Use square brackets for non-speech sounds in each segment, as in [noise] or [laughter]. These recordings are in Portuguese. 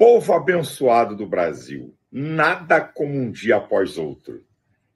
povo abençoado do Brasil, nada como um dia após outro.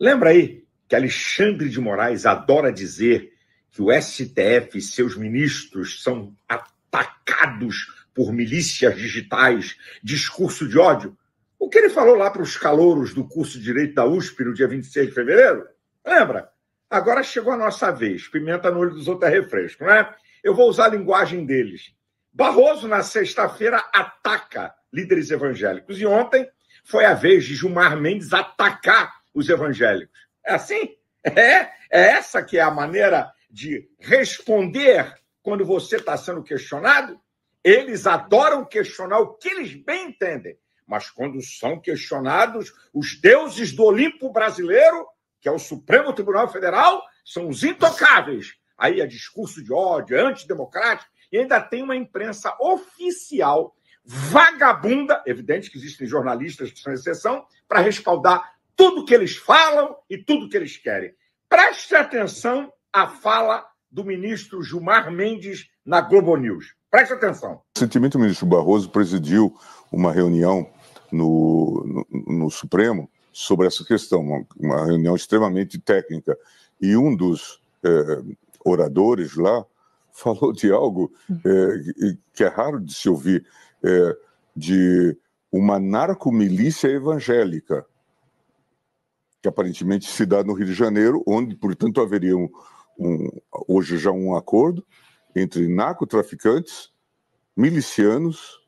Lembra aí que Alexandre de Moraes adora dizer que o STF e seus ministros são atacados por milícias digitais, discurso de ódio? O que ele falou lá para os calouros do curso de Direito da USP no dia 26 de fevereiro? Lembra? Agora chegou a nossa vez. Pimenta no olho dos outros é refresco, não é? Eu vou usar a linguagem deles. Barroso, na sexta-feira, ataca líderes evangélicos. E ontem foi a vez de Gilmar Mendes atacar os evangélicos. É assim? É, é essa que é a maneira de responder quando você está sendo questionado? Eles adoram questionar o que eles bem entendem, mas quando são questionados, os deuses do Olimpo brasileiro, que é o Supremo Tribunal Federal, são os intocáveis. Aí é discurso de ódio, é antidemocrático, e ainda tem uma imprensa oficial vagabunda, evidente que existem jornalistas que são exceção, para respaldar tudo que eles falam e tudo que eles querem. Preste atenção à fala do ministro Gilmar Mendes na Globo News. Preste atenção. Recentemente, o ministro Barroso presidiu uma reunião no, no, no Supremo sobre essa questão, uma, uma, reunião extremamente técnica. E um dos eh, oradores lá falou de algo eh, que é raro de se ouvir é, de uma narcomilícia evangélica, que aparentemente se dá no Rio de Janeiro, onde, portanto, haveria um, um, hoje já um acordo entre narcotraficantes, milicianos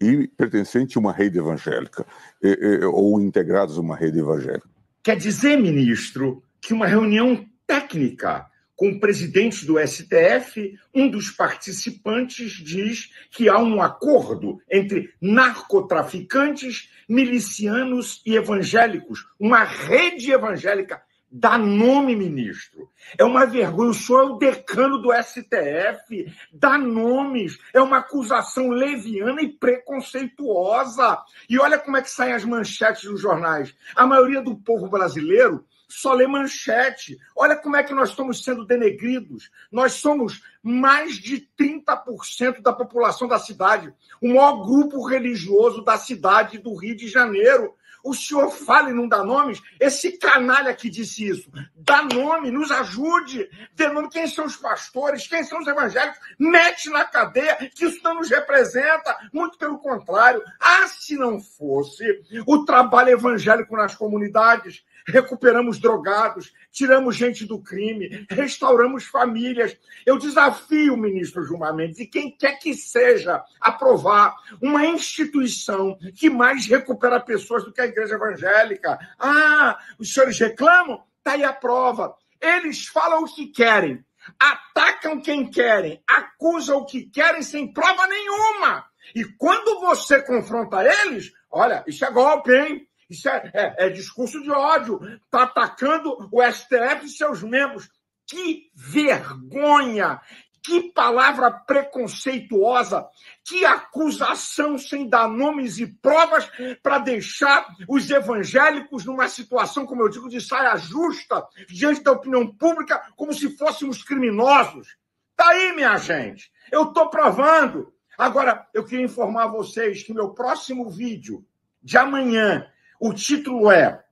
e pertencente a uma rede evangélica, é, é, ou integrados a uma rede evangélica. Quer dizer, ministro, que uma reunião técnica com o presidente do STF, um dos participantes diz que há um acordo entre narcotraficantes, milicianos e evangélicos, uma rede evangélica. Dá nome, ministro. É uma vergonha. O senhor é o decano do STF. Dá nomes. É uma acusação leviana e preconceituosa. E olha como é que saem as manchetes dos jornais. A maioria do povo brasileiro só lê manchete. Olha como é que nós estamos sendo denegridos. Nós somos mais de 30% da população da cidade, o maior grupo religioso da cidade do Rio de Janeiro o senhor fala e não dá nomes? Esse canalha que disse isso, dá nome, nos ajude, dê nome quem são os pastores, quem são os evangélicos, mete na cadeia, que isso não nos representa, muito pelo contrário. Ah, se não fosse o trabalho evangélico nas comunidades, recuperamos drogados, tiramos gente do crime, restauramos famílias. Eu desafio o ministro Gilmar Mendes e quem quer que seja aprovar uma instituição que mais recupera pessoas do que a igreja evangélica. Ah, os senhores reclamam? Está aí a prova. Eles falam o que querem, atacam quem querem, acusam o que querem sem prova nenhuma. E quando você confronta eles, olha, isso é golpe, hein? Isso é, é, é discurso de ódio. Está atacando o STF e seus membros. Que vergonha! Que palavra preconceituosa, que acusação sem dar nomes e provas para deixar os evangélicos numa situação, como eu digo, de saia justa diante da opinião pública, como se fôssemos criminosos. Está aí, minha gente. Eu estou provando. Agora, eu queria informar vocês que meu próximo vídeo de amanhã, o título é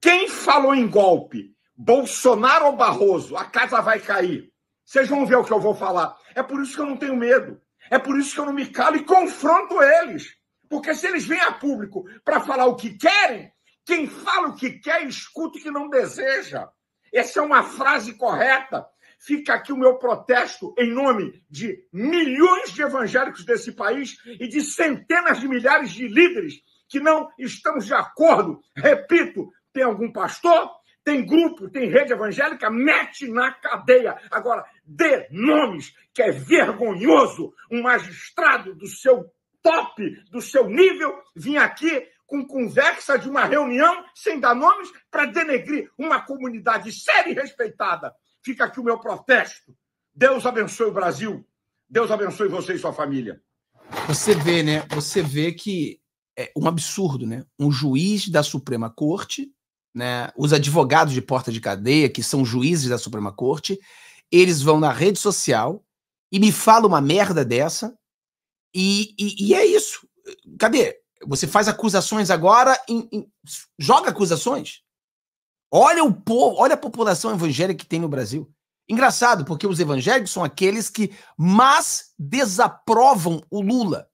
Quem falou em golpe? Bolsonaro ou Barroso? A casa vai cair. Vocês vão ver o que eu vou falar. É por isso que eu não tenho medo. É por isso que eu não me calo e confronto eles. Porque se eles vêm a público para falar o que querem, quem fala o que quer, escuta o que não deseja. Essa é uma frase correta. Fica aqui o meu protesto em nome de milhões de evangélicos desse país e de centenas de milhares de líderes que não estamos de acordo. Repito, tem algum pastor, tem grupo, tem rede evangélica, mete na cadeia. Agora, dê nomes, que é vergonhoso um magistrado do seu top, do seu nível, vir aqui com conversa de uma reunião, sem dar nomes, para denegrir uma comunidade séria e respeitada. Fica aqui o meu protesto. Deus abençoe o Brasil. Deus abençoe você e sua família. Você vê, né? Você vê que é um absurdo, né? Um juiz da Suprema Corte né, os advogados de porta de cadeia, que são juízes da Suprema Corte, eles vão na rede social e me falam uma merda dessa, e, e, e é isso. Cadê? Você faz acusações agora, em, em, joga acusações. Olha o povo, olha a população evangélica que tem no Brasil. Engraçado, porque os evangélicos são aqueles que mais desaprovam o Lula.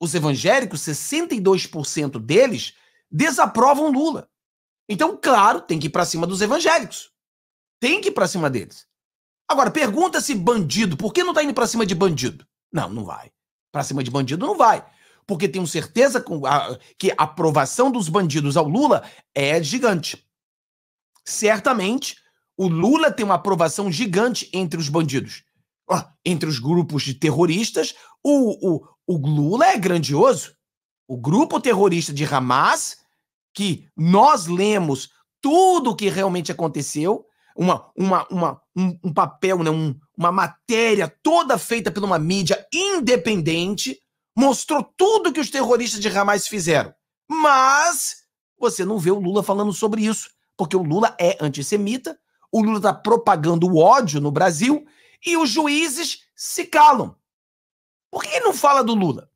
Os evangélicos, 62% deles, desaprovam Lula. Então, claro, tem que ir para cima dos evangélicos. Tem que ir para cima deles. Agora, pergunta se bandido, por que não tá indo para cima de bandido? Não, não vai. Para cima de bandido não vai. Porque tenho certeza que a aprovação dos bandidos ao Lula é gigante. Certamente, o Lula tem uma aprovação gigante entre os bandidos. Entre os grupos de terroristas, o, o, o Lula é grandioso. O grupo terrorista de Hamas que nós lemos tudo o que realmente aconteceu, uma, uma, uma, um, um papel, né, um, uma matéria toda feita por uma mídia independente, mostrou tudo que os terroristas de Hamas fizeram. Mas você não vê o Lula falando sobre isso, porque o Lula é antissemita, o Lula está propagando o ódio no Brasil e os juízes se calam. Por que ele não fala do Lula?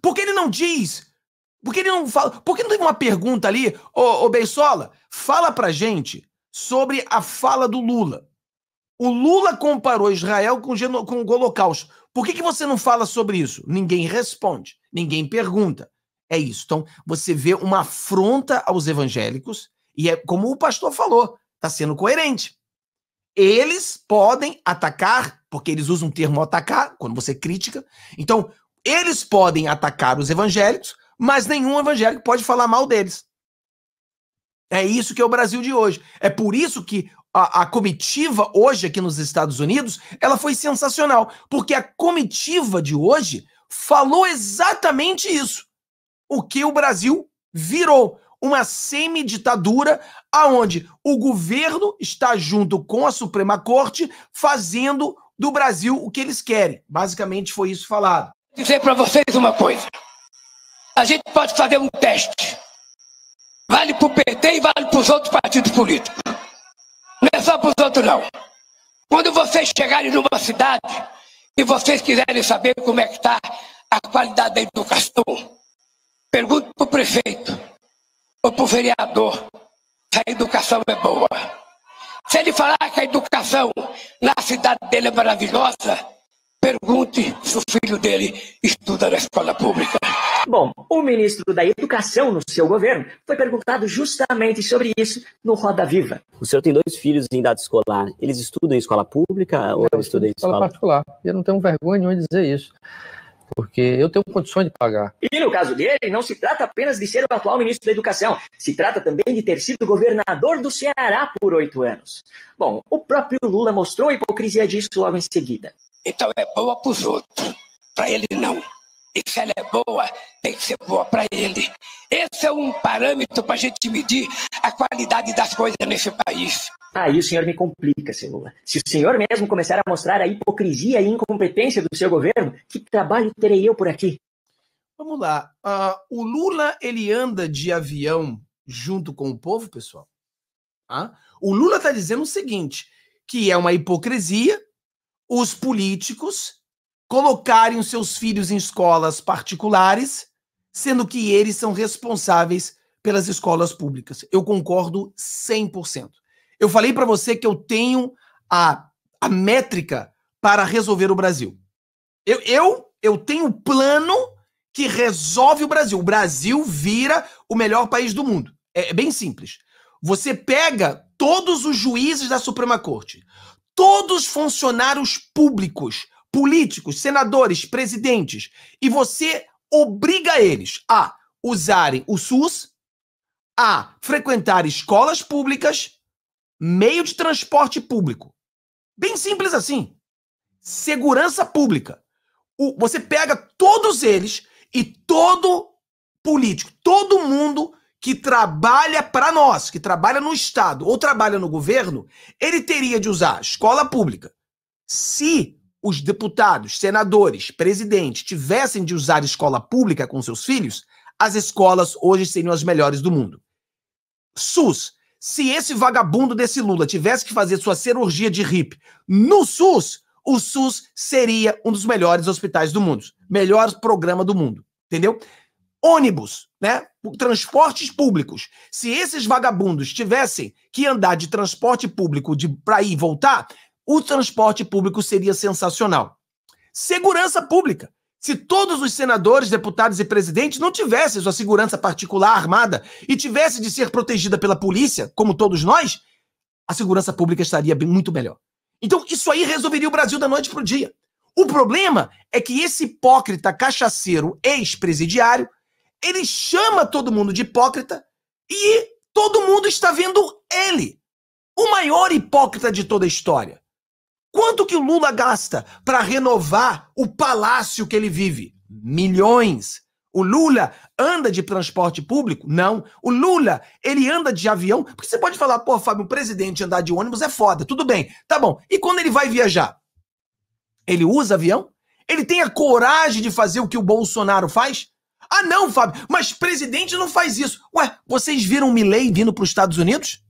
Por que ele não diz por que ele não fala? Por que não tem uma pergunta ali, ô, ô Beisola? Fala pra gente sobre a fala do Lula. O Lula comparou Israel com, geno... com o Holocausto. Por que, que você não fala sobre isso? Ninguém responde, ninguém pergunta. É isso. Então, você vê uma afronta aos evangélicos, e é como o pastor falou, está sendo coerente. Eles podem atacar, porque eles usam o termo atacar, quando você critica. Então, eles podem atacar os evangélicos, mas nenhum evangélico pode falar mal deles. É isso que é o Brasil de hoje. É por isso que a, a, comitiva hoje aqui nos Estados Unidos, ela foi sensacional, porque a comitiva de hoje falou exatamente isso. O que o Brasil virou uma semi-ditadura aonde o governo está junto com a Suprema Corte fazendo do Brasil o que eles querem. Basicamente foi isso falado. Vou dizer para vocês uma coisa a gente pode fazer um teste. Vale para o PT e vale para os outros partidos políticos. Não é só para os outros, não. Quando vocês chegarem numa cidade e vocês quiserem saber como é que está a qualidade da educação, pergunte para o prefeito ou para o vereador se a educação é boa. Se ele falar que a educação na cidade dele é maravilhosa, pergunte se o filho dele estuda na escola pública. Bom, o ministro da Educação no seu governo foi perguntado justamente sobre isso no Roda Viva. O senhor tem dois filhos em idade escolar. Eles estudam em escola pública ou eu estudam em escola, escola particular? Eu não tenho vergonha nenhuma de dizer isso porque eu tenho condições de pagar. E no caso dele, não se trata apenas de ser o atual ministro da Educação, se trata também de ter sido governador do Ceará por oito anos. Bom, o próprio Lula mostrou a hipocrisia disso logo em seguida. Então é boa para os outros, para ele não. E se ela é boa, tem que ser boa para ele. Esse é um parâmetro para a gente medir a qualidade das coisas nesse país. Aí o senhor me complica, seu Lula. Se o senhor mesmo começar a mostrar a hipocrisia e incompetência do seu governo, que trabalho terei eu por aqui? Vamos lá. Uh, o Lula, ele anda de avião junto com o povo, pessoal? Ah? O Lula está dizendo o seguinte, que é uma hipocrisia os políticos colocarem os seus filhos em escolas particulares, sendo que eles são responsáveis pelas escolas públicas. Eu concordo 100%. Eu falei para você que eu tenho a, a métrica para resolver o Brasil. Eu, eu, eu tenho um plano que resolve o Brasil. O Brasil vira o melhor país do mundo. É, é bem simples. Você pega todos os juízes da Suprema Corte, todos os funcionários públicos políticos, senadores, presidentes, e você obriga eles a usarem o SUS, a frequentar escolas públicas, meio de transporte público. Bem simples assim. Segurança pública. O, você pega todos eles e todo político, todo mundo que trabalha para nós, que trabalha no Estado ou trabalha no governo, ele teria de usar escola pública. Se os deputados, senadores, presidente tivessem de usar escola pública com seus filhos, as escolas hoje seriam as melhores do mundo. SUS. Se esse vagabundo desse Lula tivesse que fazer sua cirurgia de RIP no SUS, o SUS seria um dos melhores hospitais do mundo, melhor programa do mundo, entendeu? Ônibus, né? Transportes públicos. Se esses vagabundos tivessem que andar de transporte público de para ir e voltar, o transporte público seria sensacional. Segurança pública. Se todos os senadores, deputados e presidentes não tivessem sua segurança particular armada e tivessem de ser protegida pela polícia, como todos nós, a segurança pública estaria bem, muito melhor. Então, isso aí resolveria o Brasil da noite para o dia. O problema é que esse hipócrita cachaceiro ex-presidiário, ele chama todo mundo de hipócrita e todo mundo está vendo ele, o maior hipócrita de toda a história. Quanto que o Lula gasta para renovar o palácio que ele vive? Milhões. O Lula anda de transporte público? Não. O Lula, ele anda de avião? Porque você pode falar, pô, Fábio, o presidente andar de ônibus é foda. Tudo bem, tá bom. E quando ele vai viajar? Ele usa avião? Ele tem a coragem de fazer o que o Bolsonaro faz? Ah, não, Fábio, mas presidente não faz isso. Ué, vocês viram o Milley vindo para os Estados Unidos?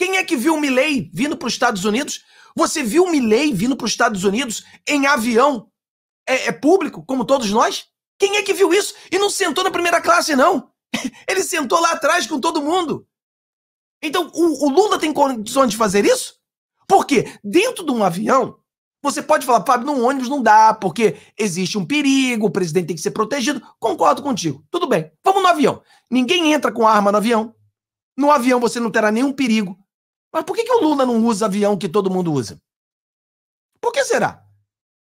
Quem é que viu o Milley vindo para os Estados Unidos? Você viu o Milley vindo para os Estados Unidos em avião? É, é, público, como todos nós? Quem é que viu isso? E não sentou na primeira classe, não. [laughs] Ele sentou lá atrás com todo mundo. Então, o, o Lula tem condições de fazer isso? Porque dentro de um avião, você pode falar, Fábio, num ônibus não dá, porque existe um perigo, o presidente tem que ser protegido. Concordo contigo. Tudo bem. Vamos no avião. Ninguém entra com arma no avião. No avião você não terá nenhum perigo. Mas por que, que o Lula não usa avião que todo mundo usa? Por que será?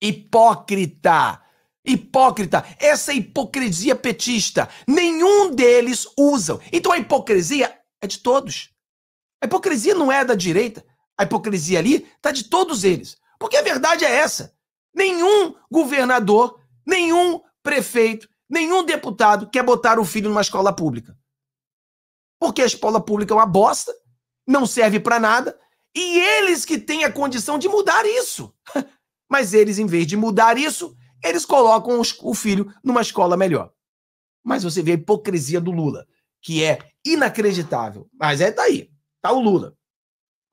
Hipócrita! Hipócrita! Essa é hipocrisia petista. Nenhum deles usa. Então a hipocrisia é de todos. A hipocrisia não é da direita. A hipocrisia ali está de todos eles. Porque a verdade é essa. Nenhum governador, nenhum prefeito, nenhum deputado quer botar o filho numa escola pública. Porque a escola pública é uma bosta não serve para nada, e eles que têm a condição de mudar isso. [laughs] Mas eles, em vez de mudar isso, eles colocam os, o filho numa escola melhor. Mas você vê a hipocrisia do Lula, que é inacreditável. Mas é daí. Tá, tá o Lula.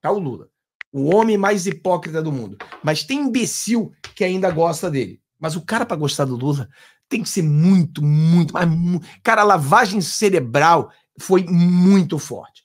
Tá o Lula. O homem mais hipócrita do mundo. Mas tem imbecil que ainda gosta dele. Mas o cara para gostar do Lula tem que ser muito, muito, mas, cara, a lavagem cerebral foi muito forte.